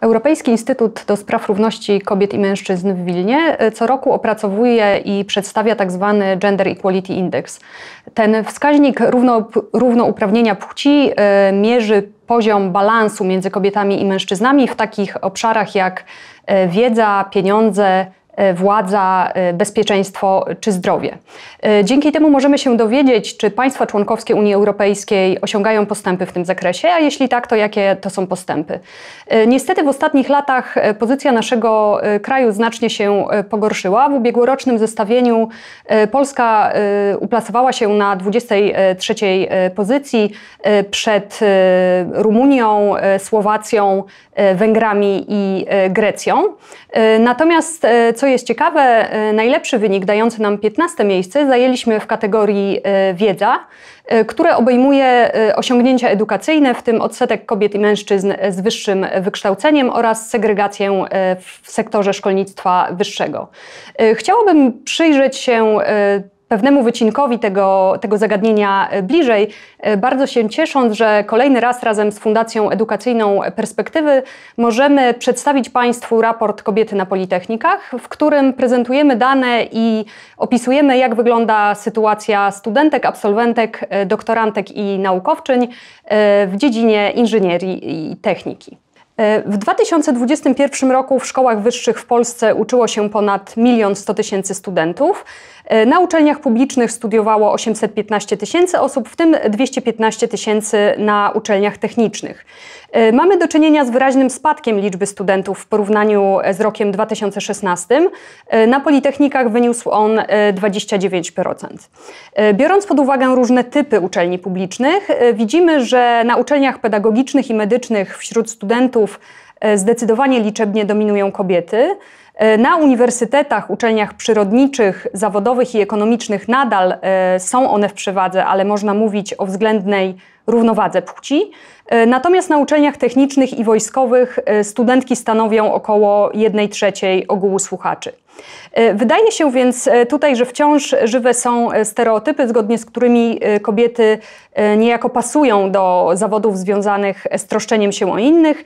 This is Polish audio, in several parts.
Europejski Instytut do Spraw Równości Kobiet i Mężczyzn w Wilnie e, co roku opracowuje i przedstawia tzw. Tak Gender Equality Index. Ten wskaźnik równo, równouprawnienia płci e, mierzy poziom balansu między kobietami i mężczyznami w takich obszarach jak e, wiedza, pieniądze, E, władza, e, bezpieczeństwo czy zdrowie. E, dzięki temu możemy się dowiedzieć, czy państwa członkowskie Unii Europejskiej osiągają postępy w tym zakresie, a jeśli tak, to jakie to są postępy. Niestety w ostatnich latach pozycja naszego kraju znacznie się pogorszyła. W ubiegłorocznym zestawieniu Polska uplasowała się na 23 pozycji przed Rumunią, Słowacją, Węgrami i Grecją. Natomiast co co jest ciekawe, e, najlepszy wynik dający nam 15 miejsce zajęliśmy w kategorii e, wiedza, e, które obejmuje osiągnięcia edukacyjne, w tym odsetek kobiet i mężczyzn z wyższym wykształceniem oraz segregację w sektorze szkolnictwa wyższego. Chciałabym przyjrzeć się pewnemu wycinkowi tego, tego zagadnienia e, bliżej, e, bardzo się ciesząc, że kolejny raz razem z Fundacją Edukacyjną Perspektywy możemy przedstawić Państwu raport Kobiety na Politechnikach, w którym prezentujemy dane i opisujemy, jak wygląda sytuacja studentek, absolwentek, e, doktorantek i naukowczyń w dziedzinie inżynierii i techniki. W 2021 roku w szkołach wyższych w Polsce uczyło się ponad 1 100 tysięcy studentów. E, na uczelniach publicznych studiowało 815 tysięcy osób, w tym 215 tysięcy na uczelniach technicznych. E, mamy do czynienia z wyraźnym spadkiem liczby studentów w porównaniu e, z rokiem 2016. Na politechnikach wyniósł on 29%. Biorąc pod uwagę różne typy uczelni publicznych, widzimy, że na uczelniach pedagogicznych i medycznych wśród studentów zdecydowanie liczebnie dominują kobiety. E, na uniwersytetach, uczelniach przyrodniczych, zawodowych i ekonomicznych nadal e, są one w przewadze, ale można mówić o względnej równowadze płci. E, natomiast na uczelniach technicznych i wojskowych e, studentki stanowią około 1 trzeciej ogółu słuchaczy. E, wydaje się więc tutaj, że wciąż żywe są stereotypy, zgodnie z którymi kobiety niejako pasują do zawodów związanych z troszczeniem się o innych,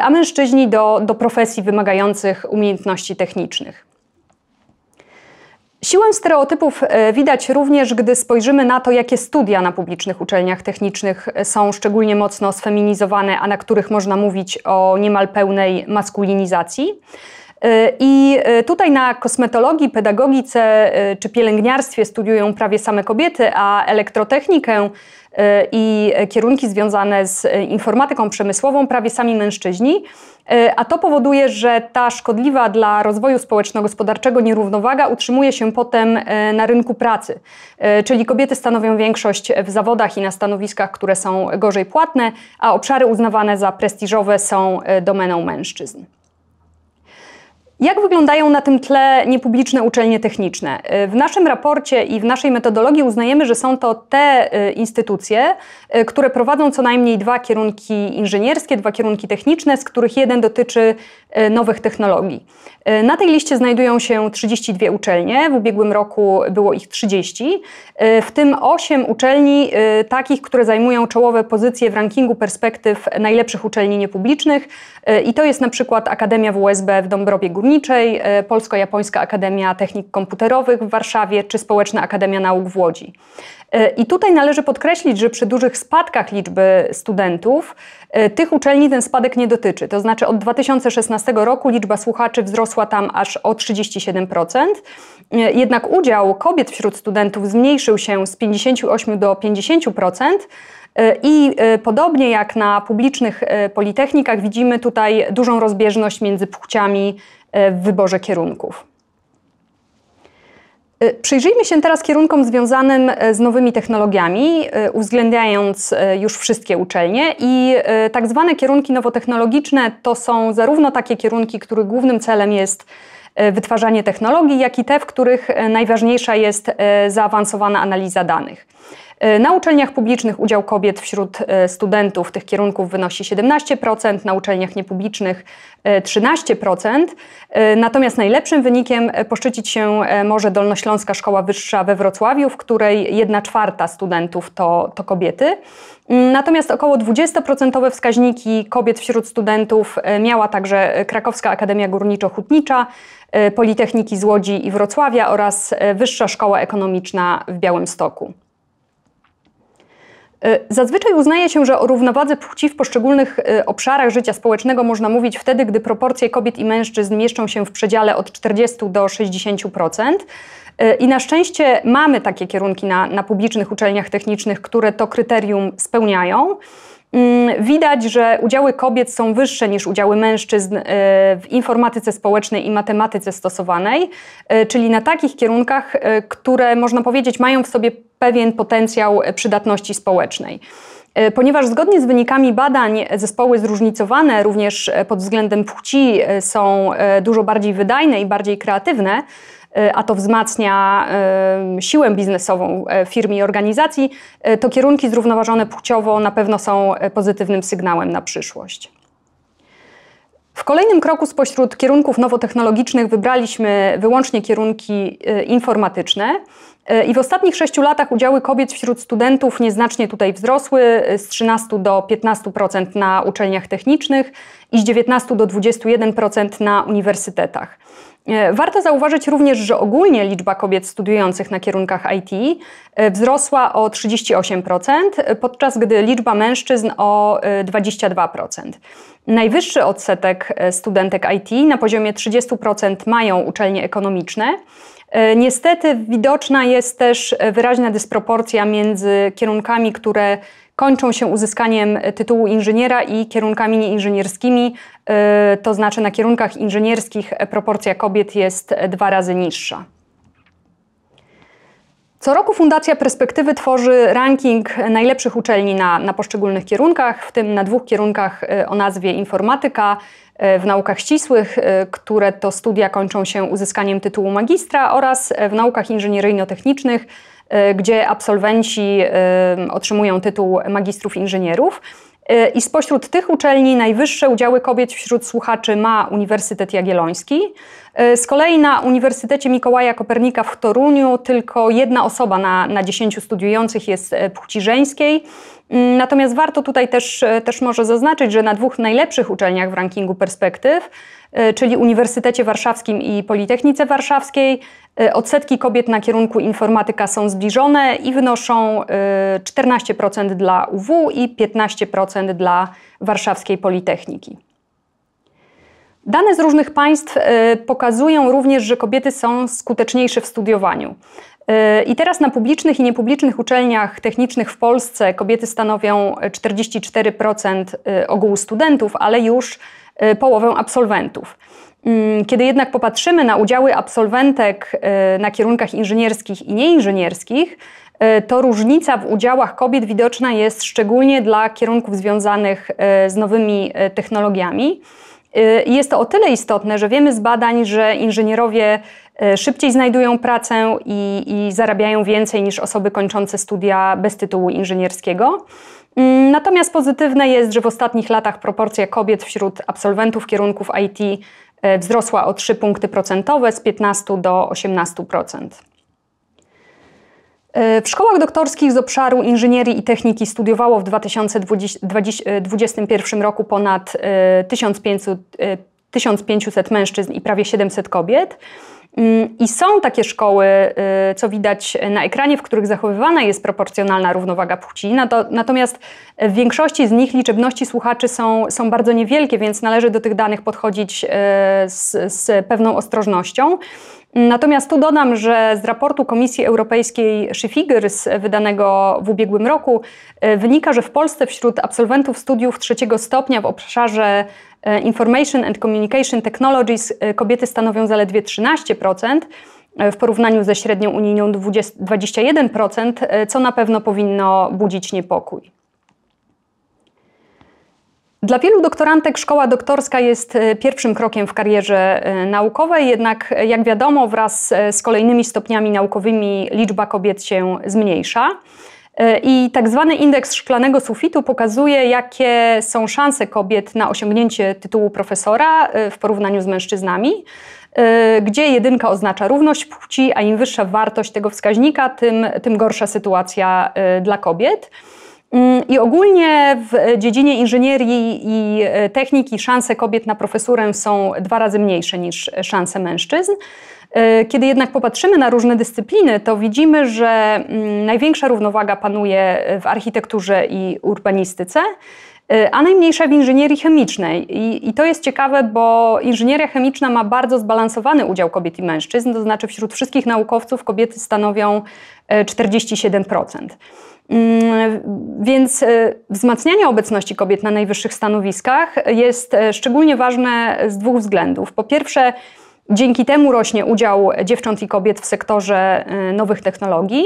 a mężczyźni do, do profesji wymagających umiejętności technicznych. Siłę stereotypów e, widać również, gdy spojrzymy na to, jakie studia na publicznych uczelniach technicznych e, są szczególnie mocno sfeminizowane, a na których można mówić o niemal pełnej maskulinizacji. Y, I y, tutaj na kosmetologii, pedagogice y, czy pielęgniarstwie studiują prawie same kobiety, a elektrotechnikę i kierunki związane z informatyką przemysłową prawie sami mężczyźni, a to powoduje, że ta szkodliwa dla rozwoju społeczno-gospodarczego nierównowaga utrzymuje się potem na rynku pracy. Czyli kobiety stanowią większość w zawodach i na stanowiskach, które są gorzej płatne, a obszary uznawane za prestiżowe są domeną mężczyzn. Jak wyglądają na tym tle niepubliczne uczelnie techniczne? Y, w naszym raporcie i w naszej metodologii uznajemy, że są to te y, instytucje, y, które prowadzą co najmniej dwa kierunki inżynierskie, dwa kierunki techniczne, z których jeden dotyczy nowych technologii. Na tej liście znajdują się 32 uczelnie, w ubiegłym roku było ich 30, w tym 8 uczelni takich, które zajmują czołowe pozycje w rankingu perspektyw najlepszych uczelni niepublicznych i to jest na przykład Akademia WSB w Dąbrowie Górniczej, Przyrodniczej, e, Polsko-Japońska Akademia Technik Komputerowych w Warszawie czy Społeczna Akademia Nauk w Łodzi. E, I tutaj należy podkreślić, że przy dużych spadkach liczby studentów e, tych uczelni ten spadek nie dotyczy. To znaczy od 2016 roku liczba słuchaczy wzrosła tam aż o 37%. Jednak udział kobiet wśród studentów zmniejszył się z 58 do 50%. I podobnie jak na publicznych politechnikach widzimy tutaj dużą rozbieżność między płciami E, w wyborze kierunków. E, przyjrzyjmy się teraz kierunkom związanym e, z nowymi technologiami, uwzględniając już wszystkie uczelnie i tak zwane kierunki nowotechnologiczne to są zarówno takie kierunki, których głównym celem jest wytwarzanie technologii, jak i te, w których najważniejsza jest zaawansowana analiza danych. E, na uczelniach publicznych udział kobiet wśród e, studentów tych kierunków wynosi 17%, na uczelniach niepublicznych 13%. E, natomiast najlepszym wynikiem poszczycić się może Dolnośląska Szkoła Wyższa we Wrocławiu, w której 1 czwarta studentów to, to kobiety. Mm, natomiast około 20% wskaźniki kobiet wśród studentów miała także Krakowska Akademia Górniczo-Hutnicza, Politechniki z Łodzi i Wrocławia oraz Wyższa Szkoła Ekonomiczna w Białymstoku. E, zazwyczaj uznaje się, że o równowadze płci w poszczególnych e, obszarach życia społecznego można mówić wtedy, gdy proporcje kobiet i mężczyzn mieszczą się w przedziale od 40 do 60%. E, I na szczęście mamy takie kierunki na, na publicznych uczelniach technicznych, które to kryterium spełniają. Mm, widać, że udziały kobiet są wyższe niż udziały mężczyzn e, w informatyce społecznej i matematyce stosowanej, e, czyli na takich kierunkach, e, które można powiedzieć mają w sobie pewien potencjał przydatności społecznej. Ponieważ zgodnie z wynikami badań zespoły zróżnicowane również pod względem płci są dużo bardziej wydajne i bardziej kreatywne, E, a to wzmacnia e, siłę biznesową e, firm i organizacji, to kierunki zrównoważone płciowo na pewno są pozytywnym sygnałem na przyszłość. W kolejnym kroku spośród kierunków nowotechnologicznych wybraliśmy wyłącznie kierunki informatyczne. I w ostatnich sześciu latach udziały kobiet wśród studentów nieznacznie tutaj wzrosły z 13 do 15% na uczelniach technicznych i z 19 do 21% na uniwersytetach. E, warto zauważyć również, że ogólnie liczba kobiet studiujących na kierunkach IT e, wzrosła o 38%, e, podczas gdy liczba mężczyzn o 22%. Najwyższy odsetek studentek IT na poziomie 30% mają uczelnie ekonomiczne. Niestety widoczna jest też wyraźna dysproporcja między kierunkami, które kończą się uzyskaniem e, tytułu inżyniera i kierunkami nieinżynierskimi, e, to znaczy na kierunkach inżynierskich e, proporcja kobiet jest dwa razy niższa. Co roku Fundacja Perspektywy tworzy ranking najlepszych uczelni na, na poszczególnych kierunkach, w tym na dwóch kierunkach o nazwie informatyka w naukach ścisłych, które to studia kończą się uzyskaniem tytułu magistra oraz w naukach inżynieryjno-technicznych, gdzie absolwenci otrzymują tytuł magistrów inżynierów. E, I spośród tych uczelni najwyższe udziały kobiet wśród słuchaczy ma Uniwersytet Jagielloński. E, z kolei na Uniwersytecie Mikołaja Kopernika w Toruniu tylko jedna osoba na, na 10 studiujących jest e, płci żeńskiej. Mm, natomiast warto tutaj też, też może zaznaczyć, że na dwóch najlepszych uczelniach w rankingu perspektyw, czyli Uniwersytecie Warszawskim i Politechnice Warszawskiej, odsetki kobiet na kierunku informatyka są zbliżone i wynoszą 14% dla UW i 15% dla warszawskiej Politechniki. Dane z różnych państw y, pokazują również, że kobiety są skuteczniejsze w studiowaniu. Y, I teraz na publicznych i niepublicznych uczelniach technicznych w Polsce kobiety stanowią 44% y, ogółu studentów, ale już połowę absolwentów. Mm, kiedy jednak popatrzymy na udziały absolwentek na kierunkach inżynierskich i nieinżynierskich, E, to różnica w udziałach kobiet widoczna jest szczególnie dla kierunków związanych e, z nowymi e, technologiami. Jest to o tyle istotne, że wiemy z badań, że inżynierowie szybciej znajdują pracę i, i, zarabiają więcej niż osoby kończące studia bez tytułu inżynierskiego. Mm, natomiast pozytywne jest, że w ostatnich latach proporcja kobiet wśród absolwentów kierunków IT wzrosła o 3 punkty procentowe z 15 do 18%. E, w szkołach doktorskich z obszaru inżynierii i techniki studiowało w 2021 e, roku ponad 1500, e, 1500 mężczyzn i prawie 700 kobiet. I są takie szkoły, y, co widać na ekranie, w których zachowywana jest proporcjonalna równowaga płci. Natomiast w większości z nich liczebności słuchaczy są, są bardzo niewielkie, więc należy do tych danych podchodzić y, z, z pewną ostrożnością. Natomiast tu dodam, że z raportu Komisji Europejskiej Szyfigers wydanego w ubiegłym roku y, wynika, że w Polsce wśród absolwentów studiów trzeciego stopnia w obszarze Information and Communication Technologies kobiety stanowią zaledwie 13%, E, w porównaniu ze średnią unijną 21%, e, co na pewno powinno budzić niepokój. Dla wielu doktorantek szkoła doktorska jest e, pierwszym krokiem w karierze naukowej, jednak jak wiadomo, wraz z kolejnymi stopniami naukowymi liczba kobiet się zmniejsza. E, I tak zwany indeks szklanego sufitu pokazuje, jakie są szanse kobiet na osiągnięcie tytułu profesora e, w porównaniu z mężczyznami, e, gdzie jedynka oznacza równość płci, a im wyższa wartość tego wskaźnika, tym, tym gorsza sytuacja dla kobiet. Mm, I ogólnie w dziedzinie inżynierii i e, techniki szanse kobiet na profesurę są dwa razy mniejsze niż szanse mężczyzn. E, kiedy jednak popatrzymy na różne dyscypliny, to widzimy, że mm, największa równowaga panuje w architekturze i urbanistyce, e, a najmniejsza w inżynierii chemicznej. I, I, to jest ciekawe, bo inżynieria chemiczna ma bardzo zbalansowany udział kobiet i mężczyzn, to znaczy wśród wszystkich naukowców kobiety stanowią 47%. Mm, więc e, wzmacnianie obecności kobiet na najwyższych stanowiskach jest e, szczególnie ważne z dwóch względów. Po pierwsze, dzięki temu rośnie udział dziewcząt i kobiet w sektorze e, nowych technologii.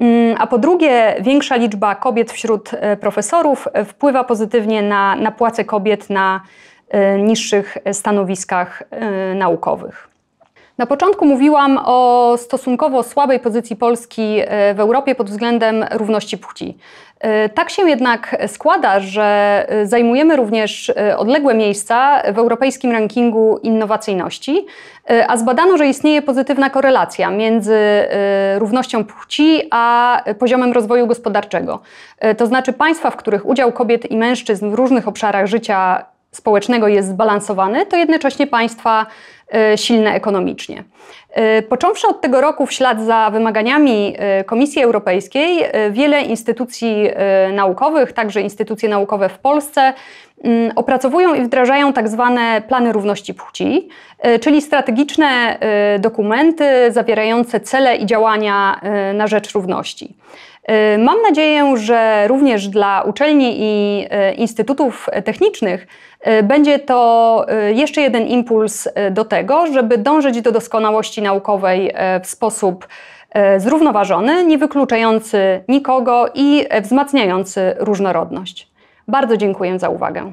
Mm, a po drugie, większa liczba kobiet wśród profesorów wpływa pozytywnie na, na płace kobiet na niższych stanowiskach naukowych. Na początku mówiłam o stosunkowo słabej pozycji Polski e, w Europie pod względem równości płci. E, tak się jednak składa, że e, zajmujemy również odległe miejsca w europejskim rankingu innowacyjności, a zbadano, że istnieje pozytywna korelacja między równością płci a poziomem rozwoju gospodarczego. To znaczy państwa, w których udział kobiet i mężczyzn w różnych obszarach życia społecznego jest zbalansowany, to jednocześnie państwa E, silne ekonomicznie. E, począwszy od tego roku, w ślad za wymaganiami e, Komisji Europejskiej, wiele instytucji naukowych, także instytucje naukowe w Polsce, mm, opracowują i wdrażają tak zwane plany równości płci, czyli strategiczne dokumenty zawierające cele i działania na rzecz równości. Y, mam nadzieję, że również dla uczelni i y, instytutów technicznych y, będzie to jeszcze jeden impuls do tego, żeby dążyć do doskonałości naukowej w sposób zrównoważony, nie wykluczający nikogo i e, wzmacniający różnorodność. Bardzo dziękuję za uwagę.